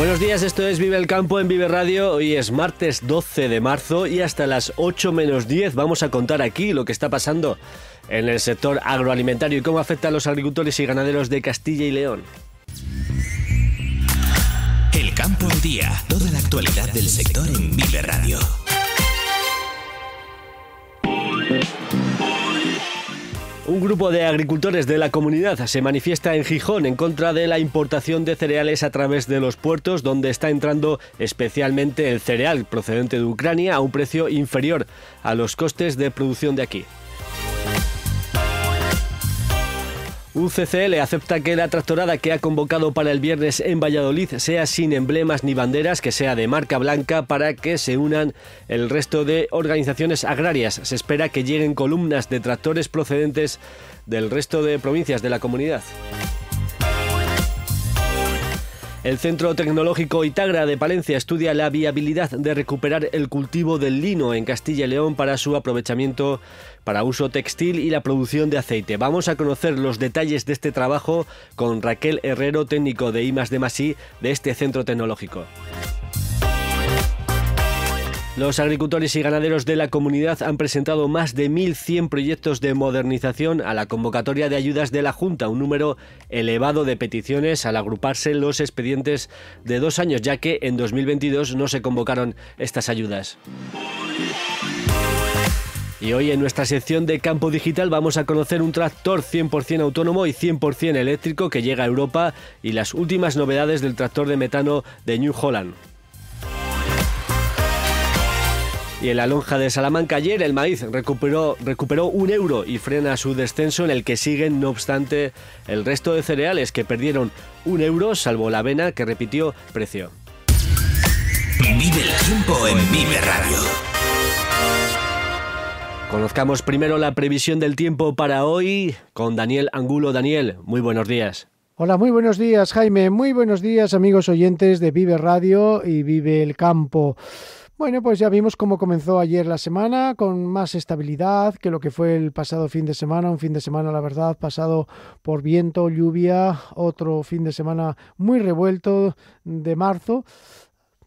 Buenos días, esto es Vive el Campo en Vive Radio. Hoy es martes 12 de marzo y hasta las 8 menos 10 vamos a contar aquí lo que está pasando en el sector agroalimentario y cómo afecta a los agricultores y ganaderos de Castilla y León. El Campo en Día, toda la actualidad del sector en Vive Radio. Un grupo de agricultores de la comunidad se manifiesta en Gijón en contra de la importación de cereales a través de los puertos, donde está entrando especialmente el cereal procedente de Ucrania a un precio inferior a los costes de producción de aquí. UCCL acepta que la tractorada que ha convocado para el viernes en Valladolid sea sin emblemas ni banderas, que sea de marca blanca para que se unan el resto de organizaciones agrarias. Se espera que lleguen columnas de tractores procedentes del resto de provincias de la comunidad. El Centro Tecnológico Itagra de Palencia estudia la viabilidad de recuperar el cultivo del lino en Castilla y León para su aprovechamiento para uso textil y la producción de aceite. Vamos a conocer los detalles de este trabajo con Raquel Herrero, técnico de IMAS de de este centro tecnológico. Los agricultores y ganaderos de la comunidad han presentado más de 1.100 proyectos de modernización a la convocatoria de ayudas de la Junta, un número elevado de peticiones al agruparse los expedientes de dos años, ya que en 2022 no se convocaron estas ayudas. Y hoy en nuestra sección de Campo Digital vamos a conocer un tractor 100% autónomo y 100% eléctrico que llega a Europa y las últimas novedades del tractor de metano de New Holland y en la lonja de Salamanca ayer el maíz recuperó, recuperó un euro y frena su descenso en el que siguen no obstante el resto de cereales que perdieron un euro salvo la avena que repitió precio. el tiempo en Vive Radio. Conozcamos primero la previsión del tiempo para hoy con Daniel Angulo. Daniel, muy buenos días. Hola, muy buenos días Jaime, muy buenos días amigos oyentes de Vive Radio y Vive el Campo. Bueno, pues ya vimos cómo comenzó ayer la semana, con más estabilidad que lo que fue el pasado fin de semana, un fin de semana, la verdad, pasado por viento, lluvia, otro fin de semana muy revuelto de marzo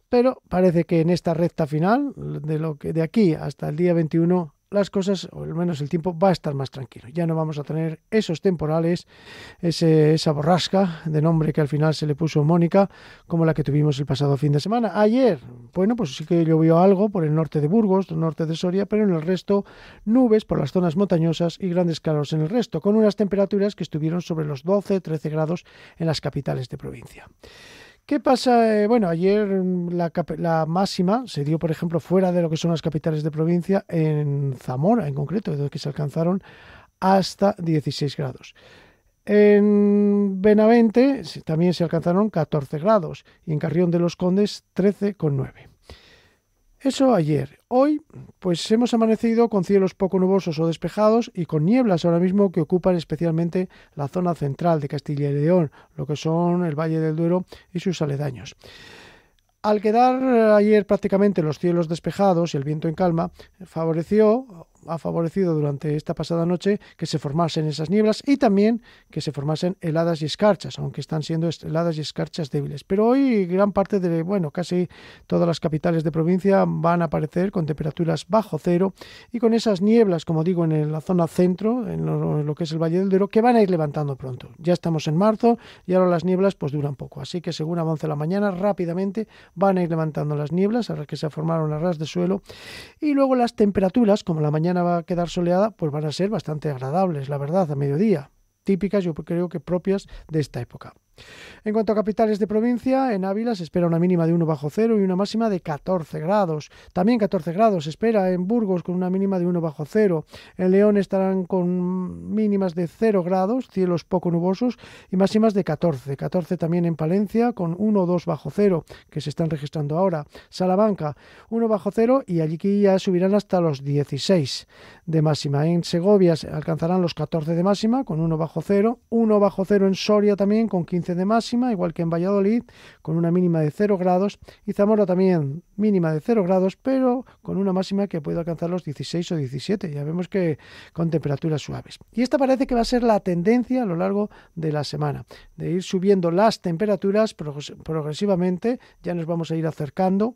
pero parece que en esta recta final de lo que de aquí hasta el día 21 las cosas, o al menos el tiempo, va a estar más tranquilo. Ya no vamos a tener esos temporales, esa borrasca de nombre que al final se le puso Mónica, como la que tuvimos el pasado fin de semana. Ayer, bueno, pues sí que llovió algo por el norte de Burgos, el norte de Soria, pero en el resto nubes por las zonas montañosas y grandes calores en el resto, con unas temperaturas que estuvieron sobre los 12-13 grados en las capitales de provincia. ¿Qué pasa? Eh, bueno, ayer mm, la, máxima se dio, por ejemplo, fuera de lo que son las capitales de provincia, en Zamora en concreto, de que se alcanzaron hasta 16 grados. En Benavente también se alcanzaron 14 grados y en Carrión de los Condes 13,9. Eso ayer. Hoy, pues hemos amanecido con cielos poco nubosos o despejados y con nieblas ahora mismo que ocupan especialmente la zona central de Castilla y León, lo que son el Valle del Duero y sus aledaños. Al quedar eh, ayer prácticamente los cielos despejados y el viento en calma, favoreció ha favorecido durante esta pasada noche que se formasen esas nieblas y también que se formasen heladas y escarchas, aunque están siendo heladas y escarchas débiles. Pero hoy gran parte de, bueno, casi todas las capitales de provincia van a aparecer con temperaturas bajo cero y con esas nieblas, como digo, en la zona centro, en lo, que es el Valle del Duero, que van a ir levantando pronto. Ya estamos en marzo y ahora las nieblas pues duran poco, así que según avance la mañana rápidamente van a ir levantando las nieblas, a las que se formaron las ras de suelo, y luego las temperaturas, como la mañana va a quedar soleada, pues van a ser bastante agradables, la verdad, a mediodía, típicas yo creo que propias de esta época. En cuanto a capitales de provincia, en Ávila se espera una mínima de 1 bajo 0 y una máxima de 14 grados. También 14 grados se espera en Burgos con una mínima de 1 bajo 0. En León estarán con mínimas de 0 grados, cielos poco nubosos y máximas de 14. 14 también en Palencia con 1 o 2 bajo 0 que se están registrando ahora. Salamanca 1 bajo 0 y allí que ya subirán hasta los 16 de máxima. En Segovia se alcanzarán los 14 de máxima con 1 bajo 0. 1 bajo 0 en Soria también con 15 de máxima, igual que en Valladolid, con una mínima de 0 grados, y Zamora también mínima de 0 grados, pero con una máxima que puede alcanzar los 16 o 17, ya vemos que con temperaturas suaves. Y esta parece que va a ser la tendencia a lo largo de la semana, de ir subiendo las temperaturas progresivamente, ya nos vamos a ir acercando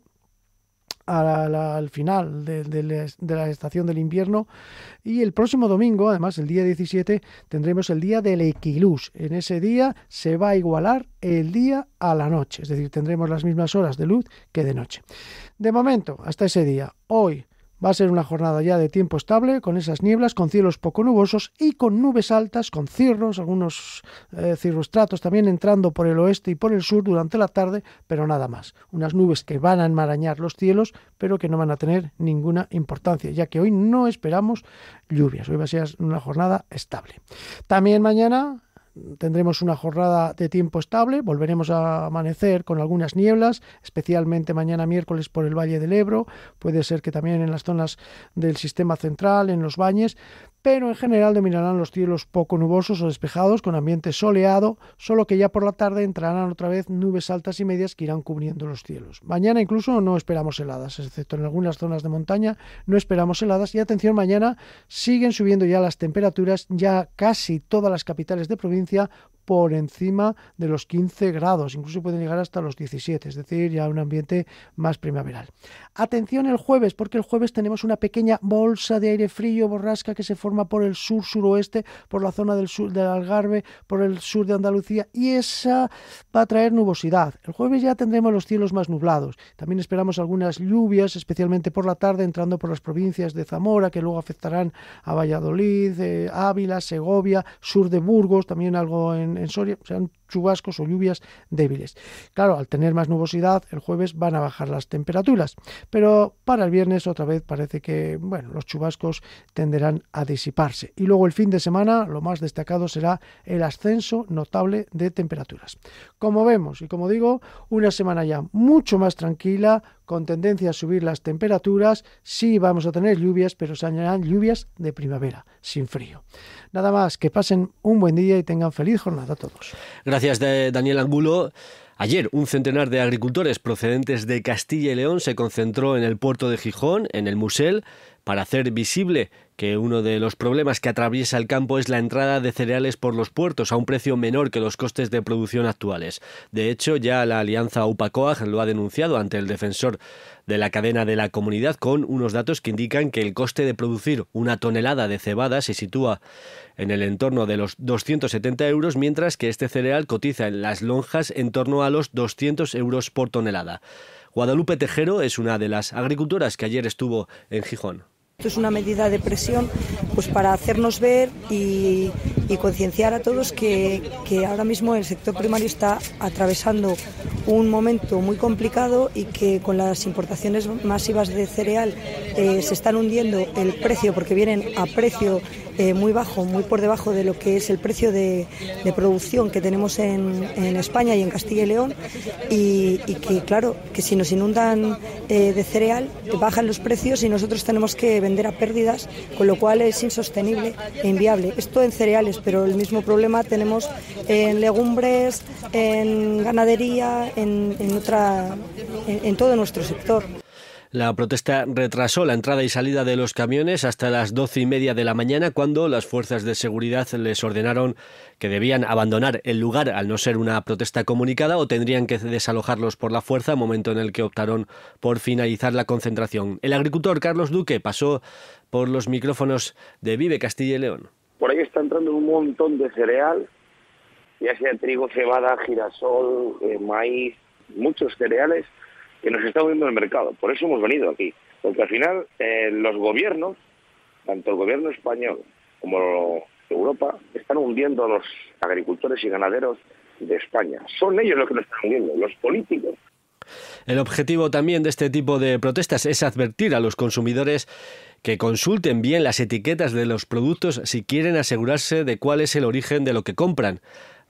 al, final de, de, la estación del invierno. Y el próximo domingo, además el día 17, tendremos el día del equiluz. En ese día se va a igualar el día a la noche, es decir, tendremos las mismas horas de luz que de noche. De momento, hasta ese día, hoy Va a ser una jornada ya de tiempo estable, con esas nieblas, con cielos poco nubosos y con nubes altas, con cirros, algunos eh, cirrostratos también entrando por el oeste y por el sur durante la tarde, pero nada más. Unas nubes que van a enmarañar los cielos, pero que no van a tener ninguna importancia, ya que hoy no esperamos lluvias. Hoy va a ser una jornada estable. También mañana tendremos una jornada de tiempo estable, volveremos a amanecer con algunas nieblas, especialmente mañana miércoles por el Valle del Ebro, puede ser que también en las zonas del sistema central, en los valles, pero en general dominarán los cielos poco nubosos o despejados con ambiente soleado, solo que ya por la tarde entrarán otra vez nubes altas y medias que irán cubriendo los cielos. Mañana incluso no esperamos heladas, excepto en algunas zonas de montaña, no esperamos heladas y atención, mañana siguen subiendo ya las temperaturas, ya casi todas las capitales de provincia por encima de los 15 grados, incluso pueden llegar hasta los 17, es decir, ya un ambiente más primaveral. Atención el jueves, porque el jueves tenemos una pequeña bolsa de aire frío, borrasca, que se forma por el sur-suroeste, por la zona del sur del Algarve, por el sur de Andalucía, y esa va a traer nubosidad. El jueves ya tendremos los cielos más nublados. También esperamos algunas lluvias, especialmente por la tarde, entrando por las provincias de Zamora, que luego afectarán a Valladolid, eh, Ávila, Segovia, sur de Burgos, también algo en, en Soria sean chubascos o lluvias débiles. Claro, al tener más nubosidad, el jueves van a bajar las temperaturas, pero para el viernes otra vez parece que, bueno, los chubascos tenderán a disiparse. Y luego el fin de semana, lo más destacado será el ascenso notable de temperaturas. Como vemos y como digo, una semana ya mucho más tranquila, con tendencia a subir las temperaturas. Sí vamos a tener lluvias, pero se añadirán lluvias de primavera, sin frío. Nada más, que pasen un buen día y tengan feliz jornada a todos. Gracias, Daniel Angulo. Ayer, un centenar de agricultores procedentes de Castilla y León se concentró en el puerto de Gijón, en el Musel, para hacer visible que uno de los problemas que atraviesa el campo es la entrada de cereales por los puertos a un precio menor que los costes de producción actuales. De hecho, ya la alianza UPACOAG lo ha denunciado ante el defensor de la cadena de la comunidad con unos datos que indican que el coste de producir una tonelada de cebada se sitúa en el entorno de los 270 euros, mientras que este cereal cotiza en las lonjas en torno a los 200 euros por tonelada. Guadalupe Tejero es una de las agricultoras que ayer estuvo en Gijón. Esto es una medida de presión pues para hacernos ver y, concienciar a todos que, ahora mismo el sector primario está atravesando un momento muy complicado y que con las importaciones masivas de cereal eh, se están hundiendo el precio porque vienen a precio eh, muy bajo, muy por debajo de lo que es el precio de, producción que tenemos en, España y en Castilla y León y, que claro, que si nos inundan eh, de cereal bajan los precios y nosotros tenemos que vender a pérdidas, con lo cual es insostenible e inviable. Esto en cereales, pero el mismo problema tenemos en legumbres, en ganadería, en, otra, en todo nuestro sector. La protesta retrasó la entrada y salida de los camiones hasta las doce y media de la mañana, cuando las fuerzas de seguridad les ordenaron que debían abandonar el lugar al no ser una protesta comunicada o tendrían que desalojarlos por la fuerza, momento en el que optaron por finalizar la concentración. El agricultor Carlos Duque pasó por los micrófonos de Vive Castilla y León. Por ahí está entrando un montón de cereal, ya sea trigo, cebada, girasol, eh, maíz, muchos cereales que nos está hundiendo el mercado. Por eso hemos venido aquí. Porque al final eh, los gobiernos, tanto el gobierno español como Europa, están hundiendo a los agricultores y ganaderos de España. Son ellos los que nos están hundiendo, los políticos. El objetivo también de este tipo de protestas es advertir a los consumidores que consulten bien las etiquetas de los productos si quieren asegurarse de cuál es el origen de lo que compran.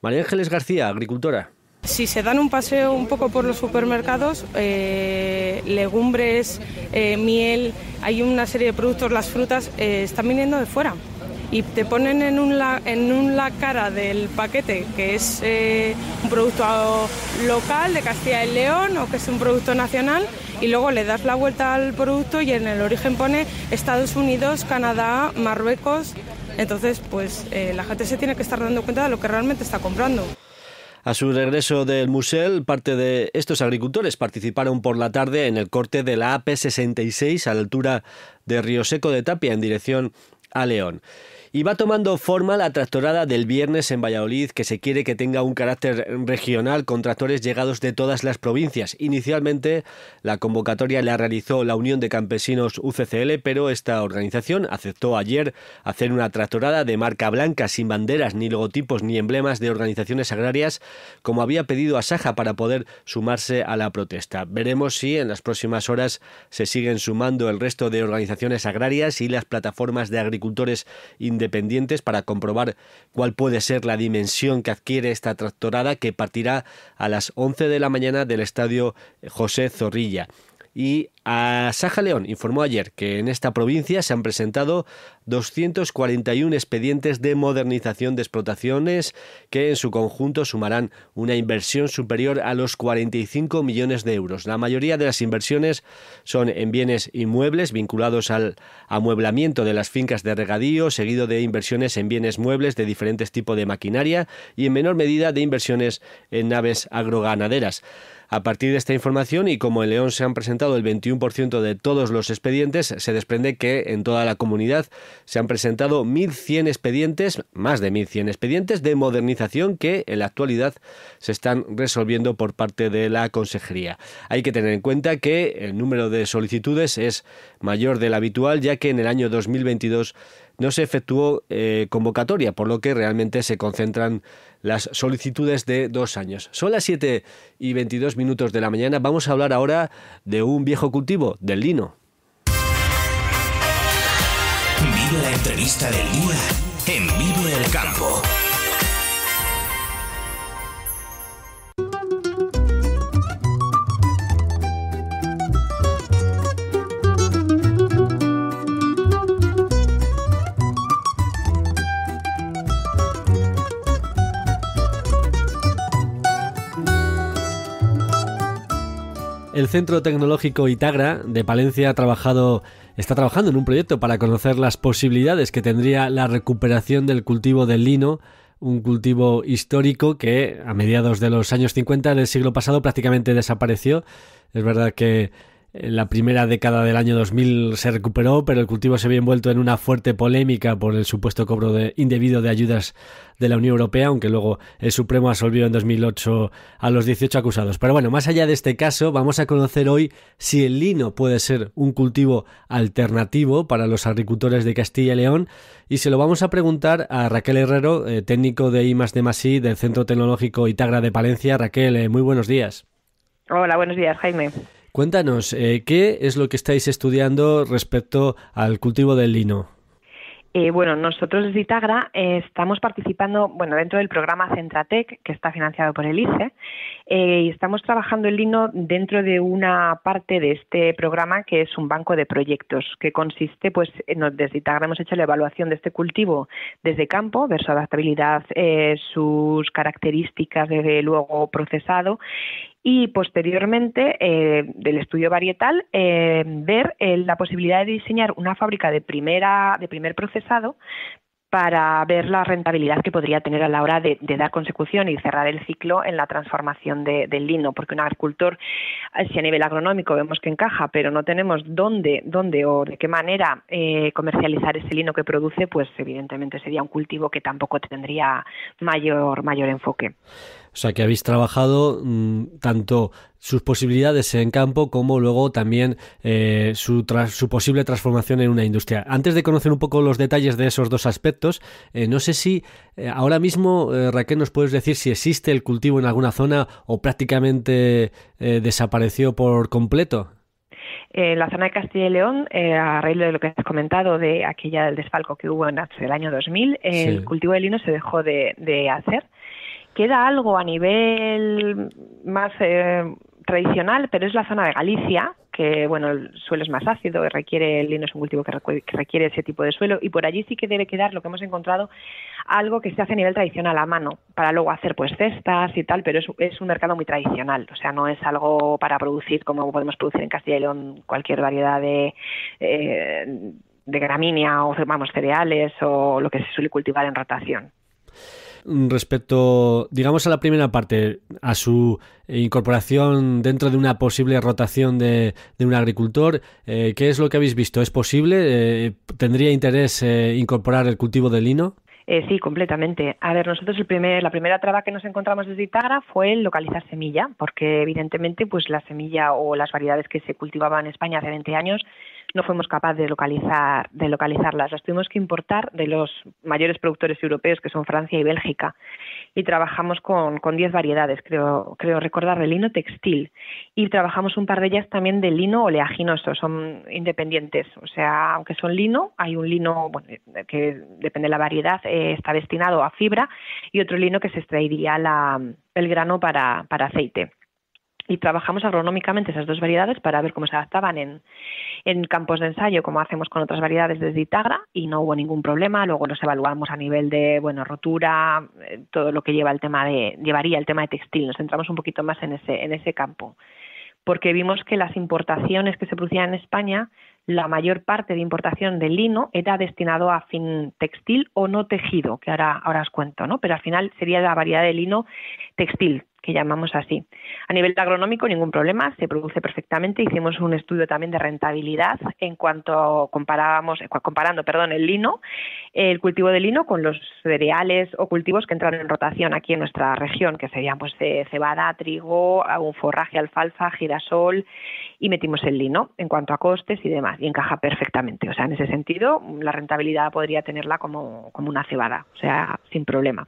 María Ángeles García, agricultora. Si se dan un paseo un poco por los supermercados, eh, legumbres, eh, miel, hay una serie de productos, las frutas, eh, están viniendo de fuera. Y te ponen en, la cara del paquete que es un producto local de Castilla y León o que es un producto nacional y luego le das la vuelta al producto y en el origen pone Estados Unidos, Canadá, Marruecos. Entonces, pues la gente se tiene que estar dando cuenta de lo que realmente está comprando. A su regreso del Musel, parte de estos agricultores participaron por la tarde en el corte de la AP66 a la altura de Río Seco de Tapia en dirección a León. Y va tomando forma la tractorada del viernes en Valladolid, que se quiere que tenga un carácter regional con tractores llegados de todas las provincias. Inicialmente, la convocatoria la realizó la Unión de Campesinos UCCL, pero esta organización aceptó ayer hacer una tractorada de marca blanca, sin banderas, ni logotipos, ni emblemas de organizaciones agrarias, como había pedido a Saja para poder sumarse a la protesta. Veremos si en las próximas horas se siguen sumando el resto de organizaciones agrarias y las plataformas de agricultores independientes para comprobar cuál puede ser la dimensión que adquiere esta tractorada que partirá a las 11 de la mañana del estadio José Zorrilla y a Saja León informó ayer que en esta provincia se han presentado 241 expedientes de modernización de explotaciones que en su conjunto sumarán una inversión superior a los 45 millones de euros. La mayoría de las inversiones son en bienes inmuebles vinculados al amueblamiento de las fincas de regadío, seguido de inversiones en bienes muebles de diferentes tipos de maquinaria y en menor medida de inversiones en naves agroganaderas. A partir de esta información y como en León se han presentado el 21% de todos los expedientes, se desprende que en toda la comunidad se han presentado 1.100 expedientes, más de 1.100 expedientes de modernización que en la actualidad se están resolviendo por parte de la Consejería. Hay que tener en cuenta que el número de solicitudes es mayor del habitual, ya que en el año 2022 no se efectuó eh, convocatoria, por lo que realmente se concentran las solicitudes de dos años. Son las 7 y 22 minutos de la mañana. Vamos a hablar ahora de un viejo cultivo, del lino. la entrevista del día en vivo el Campo. Centro Tecnológico Itagra de Palencia ha trabajado, está trabajando en un proyecto para conocer las posibilidades que tendría la recuperación del cultivo del lino, un cultivo histórico que a mediados de los años 50 del siglo pasado prácticamente desapareció. Es verdad que en la primera década del año 2000 se recuperó, pero el cultivo se había envuelto en una fuerte polémica por el supuesto cobro indebido de ayudas de la Unión Europea, aunque luego el Supremo absolvió en 2008 a los 18 acusados. Pero bueno, más allá de este caso, vamos a conocer hoy si el lino puede ser un cultivo alternativo para los agricultores de Castilla y León y se lo vamos a preguntar a Raquel Herrero, eh, técnico de I de Masí del Centro Tecnológico Itagra de Palencia. Raquel, eh, muy buenos días. Hola, buenos días, Jaime. Cuéntanos, eh, ¿qué es lo que estáis estudiando respecto al cultivo del lino? Eh, bueno, nosotros desde Itagra eh, estamos participando, bueno, dentro del programa Centratec, que está financiado por el ICE, y estamos trabajando el lino dentro de una parte de este programa que es un banco de proyectos, que consiste, pues, en, desde Itagra hemos hecho la evaluación de este cultivo desde campo, ver su adaptabilidad, sus características, desde luego procesado, y posteriormente eh, del estudio varietal eh, ver eh, la posibilidad de diseñar una fábrica de primera de primer procesado para ver la rentabilidad que podría tener a la hora de, dar consecución y cerrar el ciclo en la transformación de, del lino, porque un agricultor, si a nivel agronómico vemos que encaja, pero no tenemos dónde, dónde o de qué manera comercializar ese lino que produce, pues evidentemente sería un cultivo que tampoco tendría mayor, mayor enfoque. O sea que habéis trabajado mm, tanto sus posibilidades en campo como luego también eh, su, posible transformación en una industria. Antes de conocer un poco los detalles de esos dos aspectos, eh, no sé si eh, ahora mismo, Raquel, nos puedes decir si existe el cultivo en alguna zona o prácticamente desapareció por completo. En la zona de Castilla y León, a raíz de lo que has comentado de aquella del desfalco que hubo en el año 2000, el cultivo de lino se dejó de, de hacer queda algo a nivel más eh, tradicional, pero es la zona de Galicia, que bueno, el suelo es más ácido, requiere, el lino es un cultivo que requiere ese tipo de suelo, y por allí sí que debe quedar lo que hemos encontrado, algo que se hace a nivel tradicional a mano, para luego hacer pues cestas y tal, pero es, es un mercado muy tradicional, o sea, no es algo para producir como podemos producir en Castilla y León cualquier variedad de... Eh, de gramínea o vamos cereales o lo que se suele cultivar en rotación. Mm, respecto, digamos, a la primera parte, a su incorporación dentro de una posible rotación de, de un agricultor, eh, ¿qué es lo que habéis visto? ¿Es posible? Eh, ¿Tendría interés eh, incorporar el cultivo de lino? sí, completamente. A ver, nosotros la primera traba que nos encontramos desde Itagra fue el localizar semilla, porque evidentemente pues la semilla o las variedades que se cultivaban en España hace 20 años no fuimos capaces de localizar, de localizarlas. Las tuvimos que importar de los mayores productores europeos, que son Francia y Bélgica. Y trabajamos con, con 10 variedades, creo, creo recordar, de lino textil. Y trabajamos un par de ellas también de lino oleaginoso, son independientes. O sea, aunque son lino, hay un lino que depende de la variedad, eh, está destinado a fibra y otro lino que se extraería el grano para aceite y trabajamos agronómicamente esas dos variedades para ver cómo se adaptaban en, campos de ensayo, como hacemos con otras variedades desde Itagra, y no hubo ningún problema. Luego los evaluamos a nivel de bueno rotura, eh, todo lo que lleva el tema de, llevaría el tema de textil. Nos centramos un poquito más en ese, en ese campo porque vimos que las importaciones que se producían en España, la mayor parte de importación de lino era destinado a fin textil o no tejido, que ahora, ahora os cuento, ¿no? Pero al final sería la variedad de lino textil, que llamamos así. A nivel agronómico, ningún problema, se produce perfectamente. Hicimos un estudio también de rentabilidad en cuanto comparábamos, eh, comparando perdón, el lino, el cultivo de lino con los cereales o cultivos que entran en rotación aquí en nuestra región, que serían pues eh, cebada, trigo, algún forraje, alfalfa, girasol, y metimos el lino en cuanto a costes y demás, y encaja perfectamente. O sea, en ese sentido, la rentabilidad podría tenerla como, como una cebada, o sea, sin problema.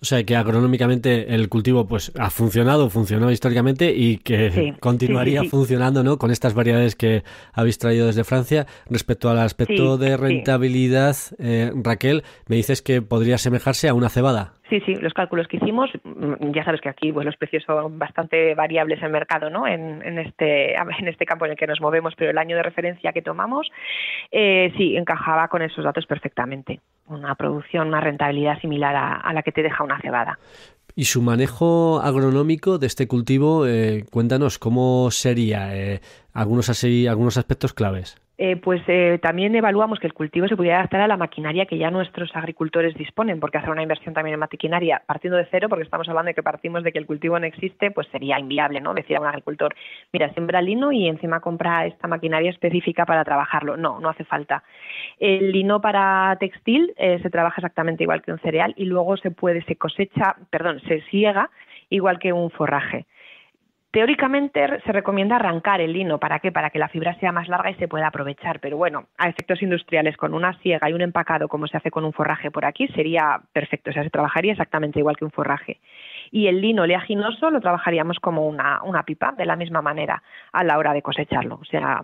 O sea que agronómicamente el cultivo pues ha funcionado, funcionó históricamente y que continuaría funcionando, ¿no? Con estas variedades que habéis traído desde Francia. Respecto al aspecto de rentabilidad, eh, Raquel, me dices que podría asemejarse a una cebada. Sí, sí, los cálculos que hicimos, mm, ya sabes que aquí pues, los precios son bastante variables en el mercado, ¿no? En, este, en este campo en el que nos movemos, pero el año de referencia que tomamos, eh, sí, encajaba con esos datos perfectamente. Una producción, una rentabilidad similar a, la que te deja una cebada. Y su manejo agronómico de este cultivo, eh, cuéntanos cómo sería eh, algunos, algunos aspectos claves. Eh, pues eh, también evaluamos que el cultivo se pudiera adaptar a la maquinaria que ya nuestros agricultores disponen, porque hacer una inversión también en maquinaria partiendo de cero, porque estamos hablando de que partimos de que el cultivo no existe, pues sería inviable, ¿no? Decir a un agricultor, mira, siembra lino y encima compra esta maquinaria específica para trabajarlo. No, no hace falta. El lino para textil eh, se trabaja exactamente igual que un cereal y luego se puede, se cosecha, perdón, se siega igual que un forraje. Teóricamente se recomienda arrancar el lino. ¿Para qué? Para que la fibra sea más larga y se pueda aprovechar. Pero bueno, a efectos industriales, con una siega y un empacado, como se hace con un forraje por aquí, sería perfecto. O sea, se trabajaría exactamente igual que un forraje. Y el lino oleaginoso lo trabajaríamos como una, pipa, de la misma manera, a la hora de cosecharlo. O sea,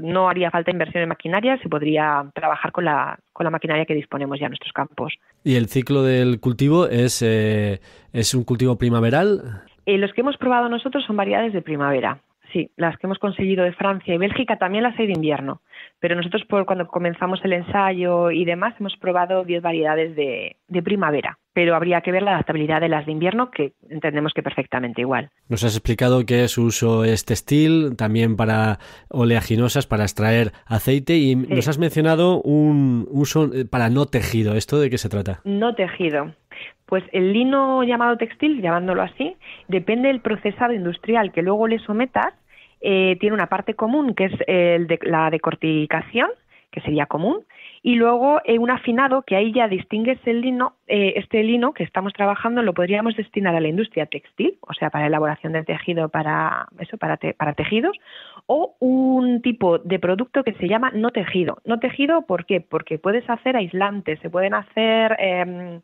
no haría falta inversión en maquinaria, se podría trabajar con la, con la maquinaria que disponemos ya en nuestros campos. ¿Y el ciclo del cultivo es, eh, es un cultivo primaveral? Eh, los que hemos probado nosotros son variedades de primavera. Sí, las que hemos conseguido de Francia y Bélgica también las hay de invierno, pero nosotros por cuando comenzamos el ensayo y demás hemos probado 10 variedades de, primavera, pero habría que ver la adaptabilidad de las de invierno que entendemos que perfectamente igual. Nos has explicado que su uso es textil, también para oleaginosas, para extraer aceite y nos has mencionado un uso eh, para no tejido. ¿Esto de qué se trata? No tejido. Pues el lino llamado textil, llamándolo así, depende del procesado industrial que luego le sometas, eh, tiene una parte común que es el de, la decorticación, que sería común, y luego un afinado que ahí ya distingues el lino, eh, este lino que estamos trabajando lo podríamos destinar a la industria textil, o sea, para elaboración de tejido para eso, para, para tejidos, o un tipo de producto que se llama no tejido. No tejido, ¿por qué? Porque puedes hacer aislantes, se pueden hacer em,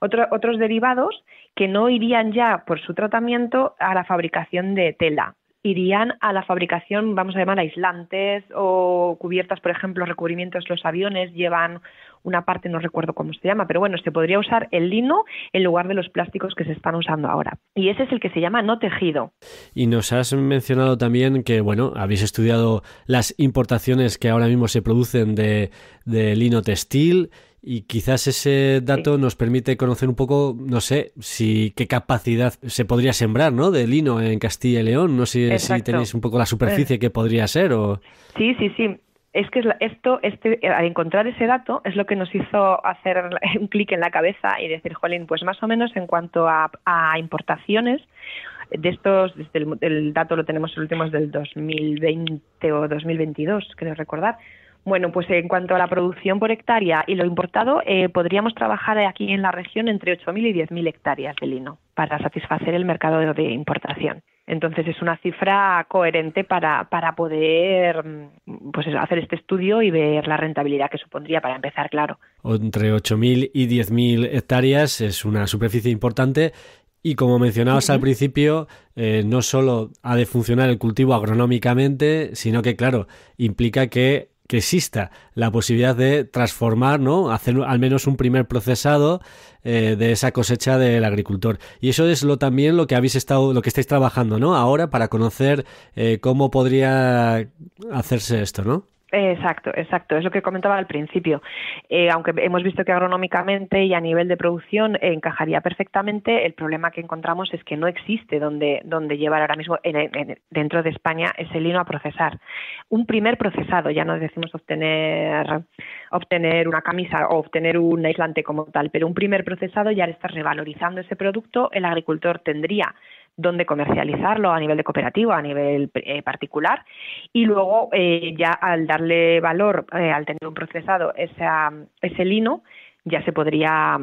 otros derivados que no irían ya por su tratamiento a la fabricación de tela, irían a la fabricación, vamos a llamar, aislantes o cubiertas, por ejemplo, recubrimientos. Los aviones llevan una parte, no recuerdo cómo se llama, pero bueno, se podría usar el lino en lugar de los plásticos que se están usando ahora. Y ese es el que se llama no tejido. Y nos has mencionado también que, bueno, habéis estudiado las importaciones que ahora mismo se producen de, de lino textil y quizás ese dato nos permite conocer un poco, no sé, si qué capacidad se podría sembrar, ¿no? De lino en Castilla y León. No sé si tenéis un poco la superficie que podría ser o. Sí, sí, sí. Es que esto, este, al encontrar ese dato, es lo que nos hizo hacer un clic en la cabeza y decir, jolín, pues más o menos en cuanto a, importaciones, de estos, desde el, el, dato lo tenemos el último es del 2020 o 2022, creo recordar, bueno, pues en cuanto a la producción por hectárea y lo importado, eh, podríamos trabajar aquí en la región entre 8.000 y 10.000 hectáreas de lino para satisfacer el mercado de importación. Entonces es una cifra coherente para, para poder mm, pues hacer este estudio y ver la rentabilidad que supondría para empezar, claro. Entre 8.000 y 10.000 hectáreas es una superficie importante y como mencionabas al principio, eh, no solo ha de funcionar el cultivo agronómicamente, sino que, claro, implica que que exista la posibilidad de transformar, ¿no? Hacer al menos un primer procesado eh, de esa cosecha del agricultor. Y eso es lo también lo que habéis estado, lo que estáis trabajando, ¿no? Ahora para conocer eh, cómo podría hacerse esto, ¿no? Exacto, exacto. Es lo que comentaba al principio. Eh, aunque hemos visto que agronómicamente y a nivel de producción encajaría perfectamente, el problema que encontramos es que no existe donde, donde llevar ahora mismo dentro de España ese lino a procesar. Un primer procesado, ya no decimos obtener, obtener una camisa o obtener un aislante como tal, pero un primer procesado ya al estar revalorizando ese producto, el agricultor tendría dónde comercializarlo a nivel de cooperativa, a nivel eh, particular, y luego eh, ya al darle valor, eh, al tener un procesado ese lino, ya se podría,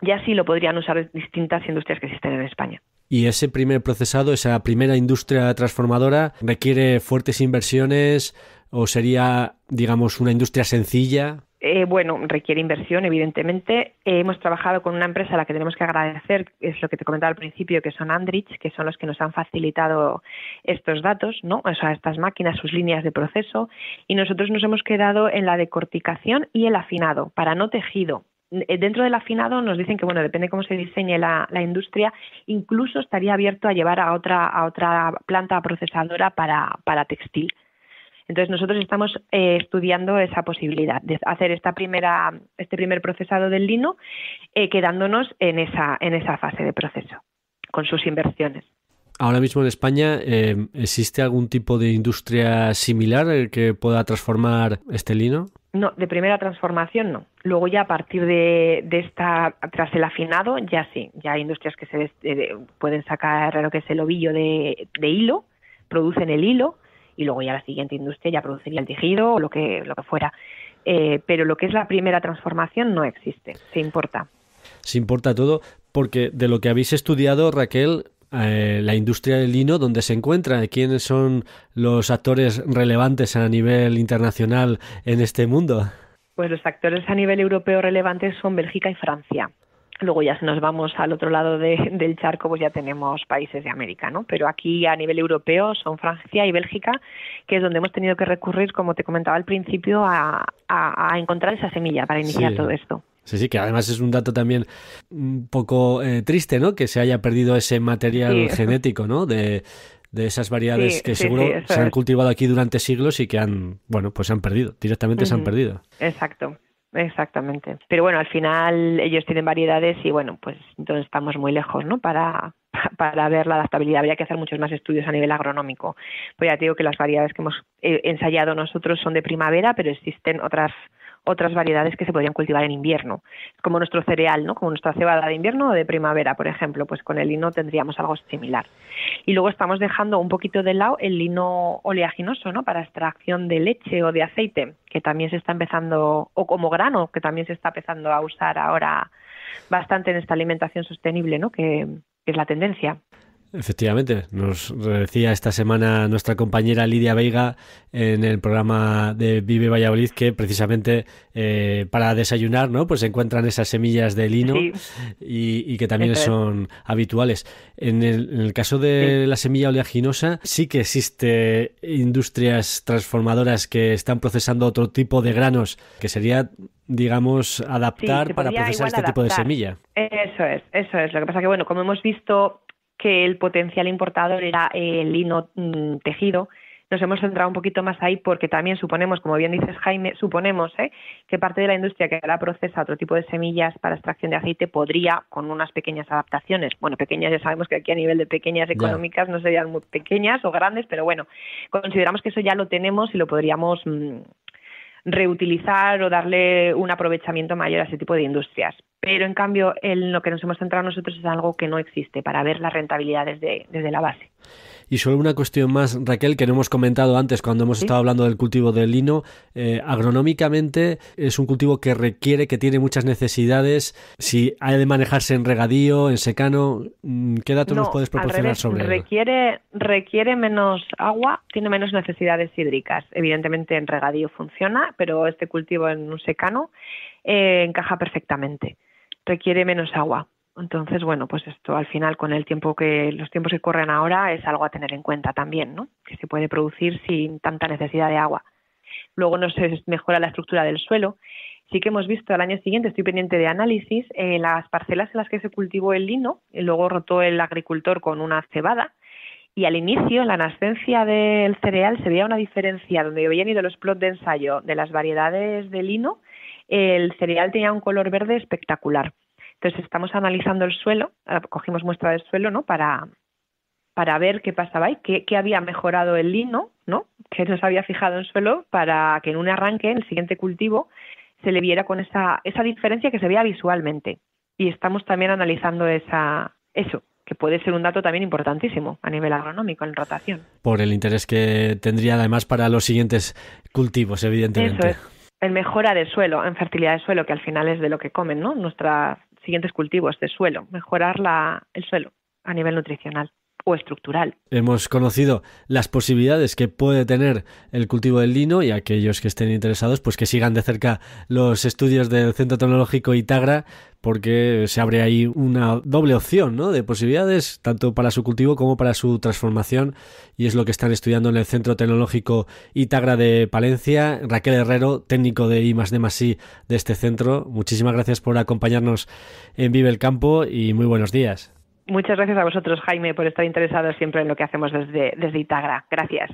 ya sí lo podrían usar distintas industrias que existen en España. Y ese primer procesado, esa primera industria transformadora, requiere fuertes inversiones o sería, digamos, una industria sencilla eh, bueno, requiere inversión, evidentemente. Eh, hemos trabajado con una empresa a la que tenemos que agradecer, es lo que te comentaba al principio, que son Andrich, que son los que nos han facilitado estos datos, ¿no? estas máquinas, sus líneas de proceso. Y nosotros nos hemos quedado en la decorticación y el afinado, para no tejido. Eh, dentro del afinado nos dicen que, bueno, depende cómo se diseñe la, industria, incluso estaría abierto a llevar a otra, planta procesadora para textil entonces nosotros estamos eh, estudiando esa posibilidad de hacer esta primera, este primer procesado del lino, eh, quedándonos en esa, en esa fase de proceso, con sus inversiones. Ahora mismo en España, eh, ¿existe algún tipo de industria similar que pueda transformar este lino? No, de primera transformación no. Luego ya a partir de, esta, tras el afinado, ya sí, ya hay industrias que se pueden sacar lo que es el ovillo de hilo, producen el hilo, y luego ya la siguiente industria ya produciría el tejido o lo que, lo que fuera. Eh, pero lo que es la primera transformación no existe, se importa. Se importa todo porque de lo que habéis estudiado, Raquel, eh, la industria del lino, ¿dónde se encuentra, quiénes son los actores relevantes a nivel internacional en este mundo. Pues los actores a nivel europeo relevantes son Bélgica y Francia. Luego ya si nos vamos al otro lado del charco, pues ya tenemos países de América, ¿no? Pero aquí a nivel europeo son Francia y Bélgica, que es donde hemos tenido que recurrir, como te comentaba al principio, a, encontrar esa semilla para iniciar todo esto. Sí, sí, que además es un dato también un poco eh, triste, ¿no? Que se haya perdido ese material genético, ¿no? De, esas variedades que seguro se han cultivado aquí durante siglos y que han, bueno, pues se han perdido, directamente se han perdido. Exacto exactamente. Pero bueno, al final ellos tienen variedades y bueno, pues entonces estamos muy lejos, ¿no? Para, para ver la adaptabilidad. Habría que hacer muchos más estudios a nivel agronómico. Pues ya te digo que las variedades que hemos eh, ensayado nosotros son de primavera, pero existen otras otras variedades que se podrían cultivar en invierno, como nuestro cereal, ¿no? como nuestra cebada de invierno o de primavera, por ejemplo, pues con el lino tendríamos algo similar. Y luego estamos dejando un poquito de lado el lino oleaginoso, ¿no? para extracción de leche o de aceite, que también se está empezando, o como grano, que también se está empezando a usar ahora bastante en esta alimentación sostenible, ¿no? que es la tendencia. Efectivamente, nos decía esta semana nuestra compañera Lidia Veiga en el programa de Vive Valladolid que precisamente eh, para desayunar ¿no? pues encuentran esas semillas de lino y, que también son habituales. En el, caso de la semilla oleaginosa sí que existe industrias transformadoras que están procesando otro tipo de granos que sería digamos, adaptar para procesar este tipo de semilla. Eso es, eso es. Lo que pasa que, bueno, como hemos visto que el potencial importador era el lino mm, tejido. Nos hemos centrado un poquito más ahí porque también suponemos, como bien dices Jaime, suponemos ¿eh? que parte de la industria que ahora procesa otro tipo de semillas para extracción de aceite podría, con unas pequeñas adaptaciones, bueno, pequeñas ya sabemos que aquí a nivel de pequeñas económicas no serían muy pequeñas o grandes, pero bueno, consideramos que eso ya lo tenemos y lo podríamos mm, reutilizar o darle un aprovechamiento mayor a ese tipo de industrias. Pero en cambio, en lo que nos hemos centrado nosotros es algo que no existe para ver la rentabilidad desde la base. Y solo una cuestión más, Raquel, que no hemos comentado antes cuando hemos estado hablando del cultivo del lino. Eh, agronómicamente es un cultivo que requiere, que tiene muchas necesidades. Si hay de manejarse en regadío, en secano, mm, ¿qué datos nos puedes proporcionar sobre requiere, Requiere menos agua, tiene menos necesidades hídricas. Evidentemente en regadío funciona, pero este cultivo en un secano eh, encaja perfectamente. Requiere menos agua entonces, bueno, pues esto al final con el tiempo que los tiempos que corren ahora es algo a tener en cuenta también, ¿no? Que se puede producir sin tanta necesidad de agua. Luego no se mejora la estructura del suelo. Sí que hemos visto al año siguiente, estoy pendiente de análisis, en eh, las parcelas en las que se cultivó el lino, y luego rotó el agricultor con una cebada, y al inicio, en la nascencia del cereal, se veía una diferencia donde habían ido los plots de ensayo de las variedades de lino, el cereal tenía un color verde espectacular. Entonces estamos analizando el suelo, ah, cogimos muestra del suelo, ¿no? Para, para ver qué pasaba y qué, había mejorado el lino, ¿no? Que nos había fijado en suelo para que en un arranque, en el siguiente cultivo, se le viera con esa, esa diferencia que se vea visualmente. Y estamos también analizando esa, eso, que puede ser un dato también importantísimo a nivel agronómico en rotación. Por el interés que tendría además para los siguientes cultivos, evidentemente. Eso es. En mejora de suelo, en fertilidad de suelo, que al final es de lo que comen, ¿no? Nuestra, siguientes cultivos de suelo, mejorar la, el suelo a nivel nutricional o estructural. Hemos conocido las posibilidades que puede tener el cultivo del lino y aquellos que estén interesados, pues que sigan de cerca los estudios del Centro Tecnológico Itagra, porque se abre ahí una doble opción de posibilidades, tanto para su cultivo como para su transformación, y es lo que están estudiando en el Centro Tecnológico Itagra de Palencia. Raquel Herrero, técnico de I de de este centro, muchísimas gracias por acompañarnos en Vive el Campo y muy buenos días. Muchas gracias a vosotros, Jaime, por estar interesados siempre en lo que hacemos desde, desde Itagra. Gracias.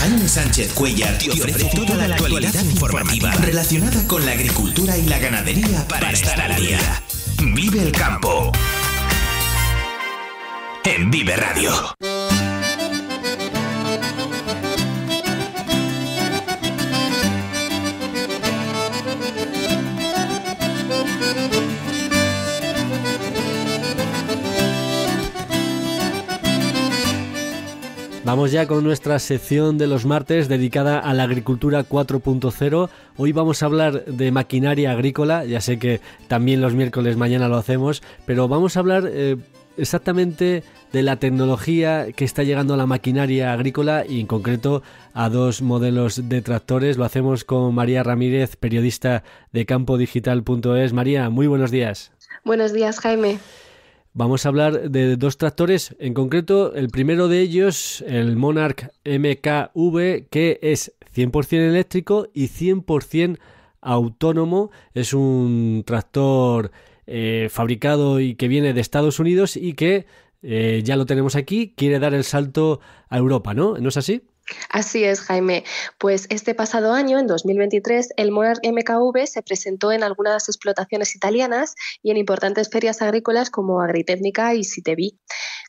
Jaime Sánchez Cuellar te ofrece toda la actualidad informativa relacionada con la agricultura y la ganadería para estar al día. Vive el campo. En Vive Radio. Vamos ya con nuestra sección de los martes dedicada a la agricultura 4.0. Hoy vamos a hablar de maquinaria agrícola, ya sé que también los miércoles mañana lo hacemos, pero vamos a hablar eh, exactamente de la tecnología que está llegando a la maquinaria agrícola y en concreto a dos modelos de tractores. Lo hacemos con María Ramírez, periodista de campodigital.es. María, muy buenos días. Buenos días, Jaime. Vamos a hablar de dos tractores, en concreto el primero de ellos, el Monarch MKV, que es 100% eléctrico y 100% autónomo. Es un tractor eh, fabricado y que viene de Estados Unidos y que eh, ya lo tenemos aquí, quiere dar el salto a Europa, ¿no? ¿No es así? Así es, Jaime. Pues este pasado año, en 2023, el Monarch MKV se presentó en algunas explotaciones italianas y en importantes ferias agrícolas como Agritécnica y Citevi.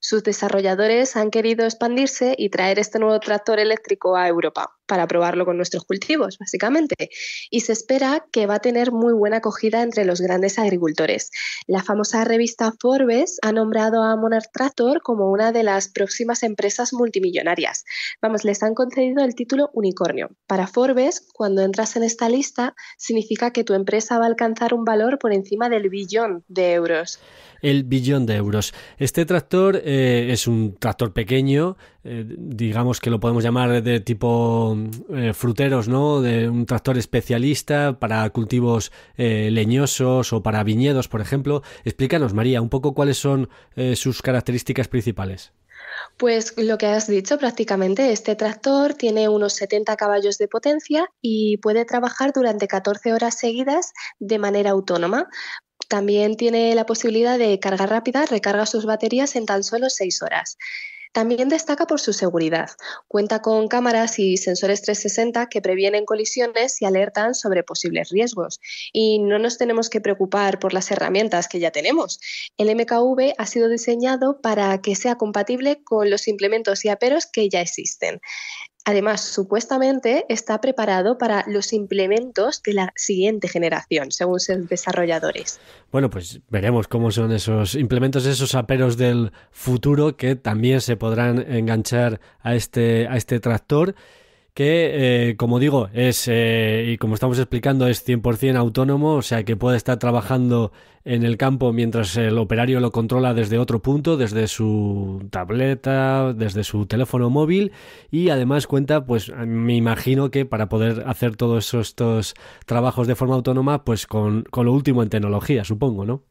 Sus desarrolladores han querido expandirse y traer este nuevo tractor eléctrico a Europa para probarlo con nuestros cultivos, básicamente. Y se espera que va a tener muy buena acogida entre los grandes agricultores. La famosa revista Forbes ha nombrado a Monarch Tractor como una de las próximas empresas multimillonarias. Vamos, les han concedido el título unicornio. Para Forbes, cuando entras en esta lista, significa que tu empresa va a alcanzar un valor por encima del billón de euros. El billón de euros. Este tractor eh, es un tractor pequeño, eh, digamos que lo podemos llamar de tipo eh, fruteros, ¿no? De un tractor especialista para cultivos leñosos o para viñedos, por ejemplo. Explícanos, María, un poco cuáles son sus características principales. Pues lo que has dicho prácticamente, este tractor tiene unos 70 caballos de potencia y puede trabajar durante 14 horas seguidas de manera autónoma. También tiene la posibilidad de carga rápida, recarga sus baterías en tan solo 6 horas. También destaca por su seguridad. Cuenta con cámaras y sensores 360 que previenen colisiones y alertan sobre posibles riesgos. Y no nos tenemos que preocupar por las herramientas que ya tenemos. El MKV ha sido diseñado para que sea compatible con los implementos y aperos que ya existen. Además, supuestamente está preparado para los implementos de la siguiente generación, según sus desarrolladores. Bueno, pues veremos cómo son esos implementos, esos aperos del futuro que también se podrán enganchar a este, a este tractor que, eh, como digo, es, eh, y como estamos explicando, es 100% autónomo, o sea que puede estar trabajando en el campo mientras el operario lo controla desde otro punto, desde su tableta, desde su teléfono móvil, y además cuenta, pues me imagino que para poder hacer todos estos trabajos de forma autónoma, pues con, con lo último en tecnología, supongo, ¿no?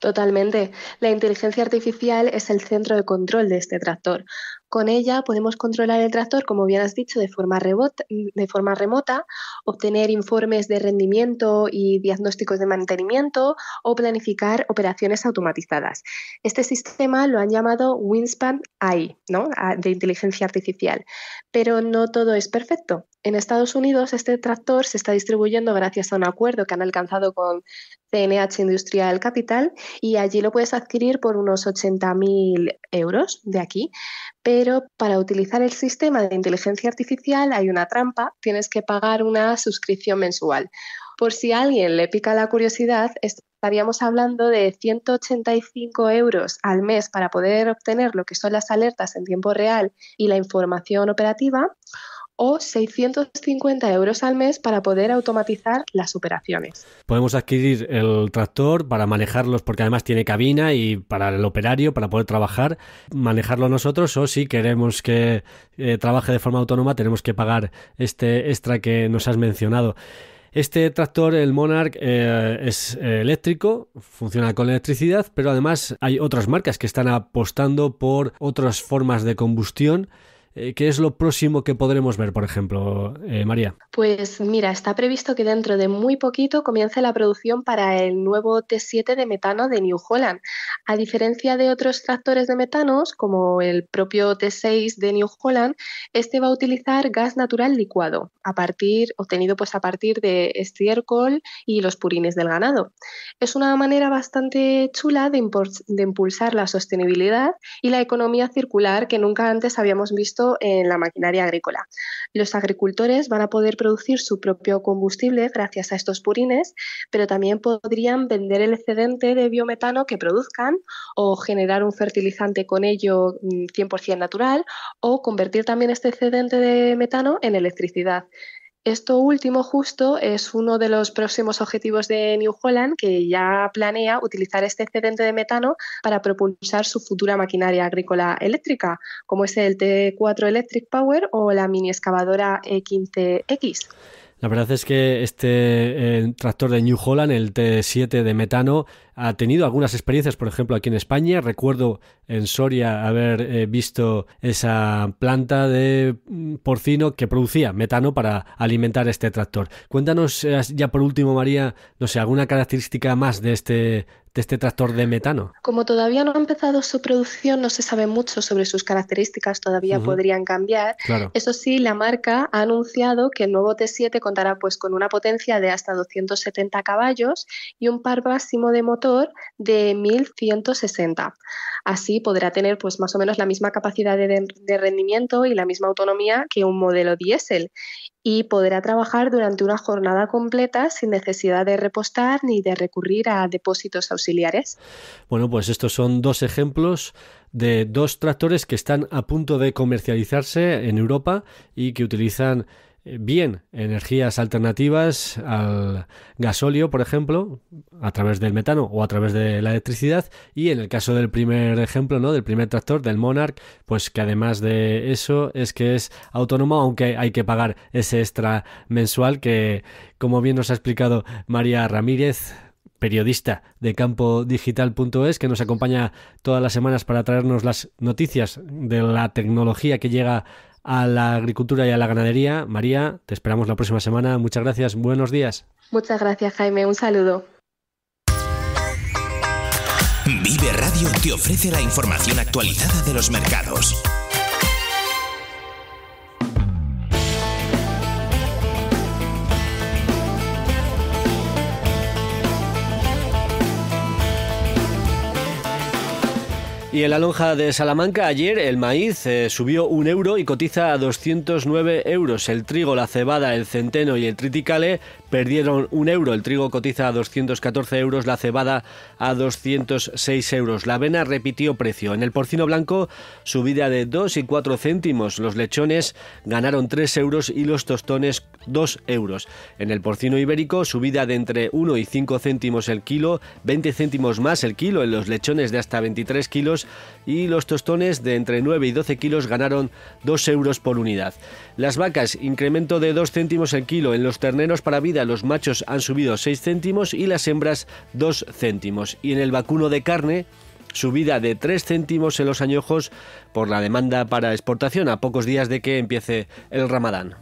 Totalmente. La inteligencia artificial es el centro de control de este tractor. Con ella podemos controlar el tractor, como bien has dicho, de forma, remota, obtener informes de rendimiento y diagnósticos de mantenimiento o planificar operaciones automatizadas. Este sistema lo han llamado Winspan AI, ¿no? de inteligencia artificial, pero no todo es perfecto. En Estados Unidos, este tractor se está distribuyendo gracias a un acuerdo que han alcanzado con CNH Industrial Capital y allí lo puedes adquirir por unos 80.000 euros de aquí. Pero para utilizar el sistema de inteligencia artificial hay una trampa, tienes que pagar una suscripción mensual. Por si a alguien le pica la curiosidad, estaríamos hablando de 185 euros al mes para poder obtener lo que son las alertas en tiempo real y la información operativa o 650 euros al mes para poder automatizar las operaciones. Podemos adquirir el tractor para manejarlos porque además tiene cabina y para el operario, para poder trabajar, manejarlo nosotros o si queremos que eh, trabaje de forma autónoma tenemos que pagar este extra que nos has mencionado. Este tractor, el Monarch, eh, es eléctrico, funciona con electricidad, pero además hay otras marcas que están apostando por otras formas de combustión eh, ¿qué es lo próximo que podremos ver, por ejemplo, eh, María? Pues mira, está previsto que dentro de muy poquito comience la producción para el nuevo T7 de metano de New Holland. A diferencia de otros tractores de metanos, como el propio T6 de New Holland, este va a utilizar gas natural licuado, a partir, obtenido pues a partir de estiércol y los purines del ganado. Es una manera bastante chula de impulsar la sostenibilidad y la economía circular que nunca antes habíamos visto en la maquinaria agrícola. Los agricultores van a poder producir su propio combustible gracias a estos purines, pero también podrían vender el excedente de biometano que produzcan o generar un fertilizante con ello 100% mm, natural o convertir también este excedente de metano en electricidad. Esto último justo es uno de los próximos objetivos de New Holland, que ya planea utilizar este excedente de metano para propulsar su futura maquinaria agrícola eléctrica, como es el T4 Electric Power o la mini excavadora E15X. La verdad es que este eh, tractor de New Holland, el T7 de metano, ha tenido algunas experiencias, por ejemplo, aquí en España. Recuerdo en Soria haber eh, visto esa planta de mm, porcino que producía metano para alimentar este tractor. Cuéntanos eh, ya por último, María, no sé, alguna característica más de este de este tractor de metano? Como todavía no ha empezado su producción, no se sabe mucho sobre sus características, todavía podrían cambiar. Eso sí, la marca ha anunciado que el nuevo T7 contará pues con una potencia de hasta 270 caballos y un par máximo de motor de 1160. Así podrá tener pues, más o menos la misma capacidad de rendimiento y la misma autonomía que un modelo diésel y podrá trabajar durante una jornada completa sin necesidad de repostar ni de recurrir a depósitos auxiliares. Bueno, pues estos son dos ejemplos de dos tractores que están a punto de comercializarse en Europa y que utilizan bien energías alternativas al gasóleo, por ejemplo, a través del metano o a través de la electricidad. Y en el caso del primer ejemplo, ¿no? Del primer tractor, del Monarch, pues que además de eso es que es autónomo, aunque hay que pagar ese extra mensual que, como bien nos ha explicado María Ramírez, periodista de campodigital.es que nos acompaña todas las semanas para traernos las noticias de la tecnología que llega a la agricultura y a la ganadería. María, te esperamos la próxima semana. Muchas gracias. Buenos días. Muchas gracias, Jaime. Un saludo. Vive Radio te ofrece la información actualizada de los mercados Y en la lonja de Salamanca ayer el maíz eh, subió un euro y cotiza a 209 euros. El trigo, la cebada, el centeno y el triticale perdieron un euro. El trigo cotiza a 214 euros, la cebada a 206 euros. La avena repitió precio. En el porcino blanco, subida de 2 y 4 céntimos. Los lechones ganaron 3 euros y los tostones 2 euros. En el porcino ibérico, subida de entre 1 y 5 céntimos el kilo, 20 céntimos más el kilo en los lechones de hasta 23 kilos, y los tostones de entre 9 y 12 kilos ganaron 2 euros por unidad. Las vacas, incremento de 2 céntimos el kilo. En los terneros para vida, los machos han subido 6 céntimos y las hembras 2 céntimos. Y en el vacuno de carne, subida de 3 céntimos en los añojos por la demanda para exportación a pocos días de que empiece el ramadán.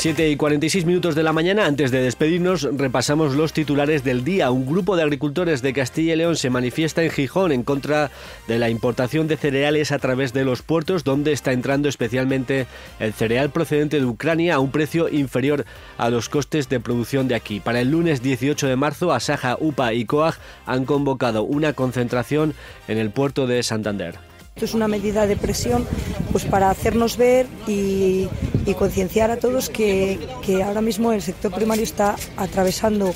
7 y 46 minutos de la mañana, antes de despedirnos, repasamos los titulares del día. Un grupo de agricultores de Castilla y León se manifiesta en Gijón en contra de la importación de cereales a través de los puertos, donde está entrando especialmente el cereal procedente de Ucrania a un precio inferior a los costes de producción de aquí. Para el lunes 18 de marzo, Asaja, UPA y COAG han convocado una concentración en el puerto de Santander. Esto es una medida de presión pues para hacernos ver y, concienciar a todos que, ahora mismo el sector primario está atravesando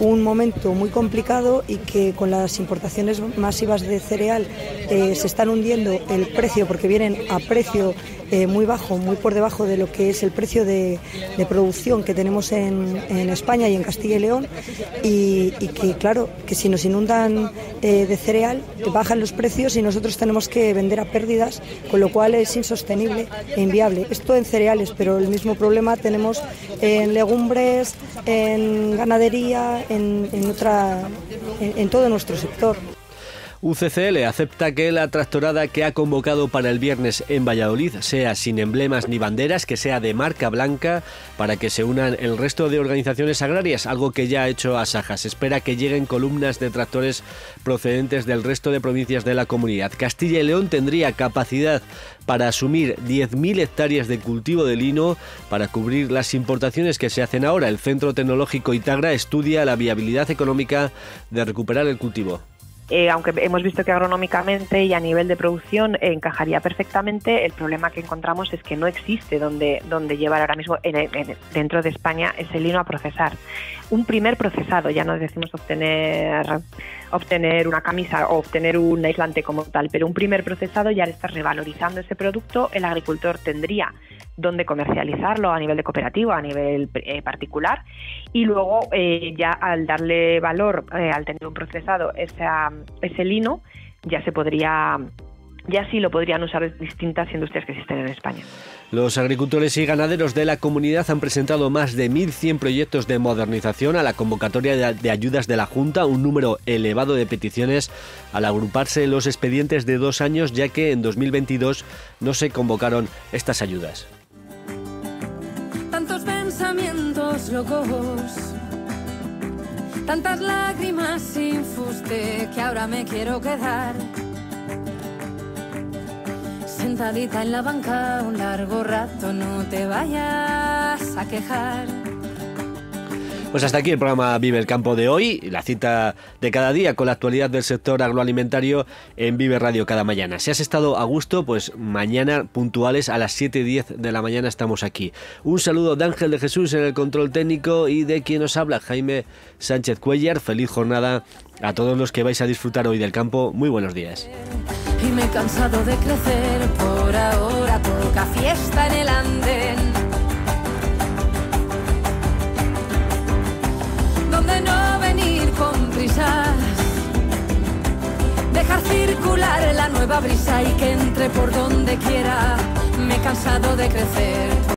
un momento muy complicado y que con las importaciones masivas de cereal eh, se están hundiendo el precio porque vienen a precio eh, muy bajo, muy por debajo de lo que es el precio de, producción que tenemos en, España y en Castilla y León y, que claro, que si nos inundan eh, de cereal bajan los precios y nosotros tenemos que vender a pérdidas, con lo cual es insostenible e inviable. Esto en cereales, pero el mismo problema tenemos en legumbres, en ganadería, en, en, otra, en todo nuestro sector. UCCL acepta que la tractorada que ha convocado para el viernes en Valladolid sea sin emblemas ni banderas, que sea de marca blanca, para que se unan el resto de organizaciones agrarias, algo que ya ha hecho a Se espera que lleguen columnas de tractores procedentes del resto de provincias de la comunidad. Castilla y León tendría capacidad para asumir 10.000 hectáreas de cultivo de lino para cubrir las importaciones que se hacen ahora. El Centro Tecnológico Itagra estudia la viabilidad económica de recuperar el cultivo. Eh, aunque hemos visto que agronómicamente y a nivel de producción encajaría perfectamente, el problema que encontramos es que no existe donde, donde llevar ahora mismo dentro de España ese lino a procesar un primer procesado, ya no decimos obtener, obtener una camisa o obtener un aislante como tal, pero un primer procesado ya al estar revalorizando ese producto, el agricultor tendría donde comercializarlo a nivel de cooperativa, a nivel eh, particular, y luego eh, ya al darle valor, eh, al tener un procesado ese lino, ya se podría y así lo podrían usar distintas industrias que existen en España. Los agricultores y ganaderos de la comunidad han presentado más de 1.100 proyectos de modernización a la convocatoria de ayudas de la Junta, un número elevado de peticiones al agruparse los expedientes de dos años, ya que en 2022 no se convocaron estas ayudas. Tantos pensamientos locos, tantas lágrimas sin fuste que ahora me quiero quedar. Sentadita en la banca un largo rato, no te vayas a quejar. Pues hasta aquí el programa Vive el Campo de hoy, la cita de cada día con la actualidad del sector agroalimentario en Vive Radio cada mañana. Si has estado a gusto, pues mañana puntuales a las 7.10 de la mañana estamos aquí. Un saludo de Ángel de Jesús en el control técnico y de quien nos habla, Jaime Sánchez Cuellar. Feliz jornada a todos los que vais a disfrutar hoy del campo. Muy buenos días. cansado de crecer, por ahora fiesta en el Deja Dejar circular la nueva brisa y que entre por donde quiera. Me he cansado de crecer.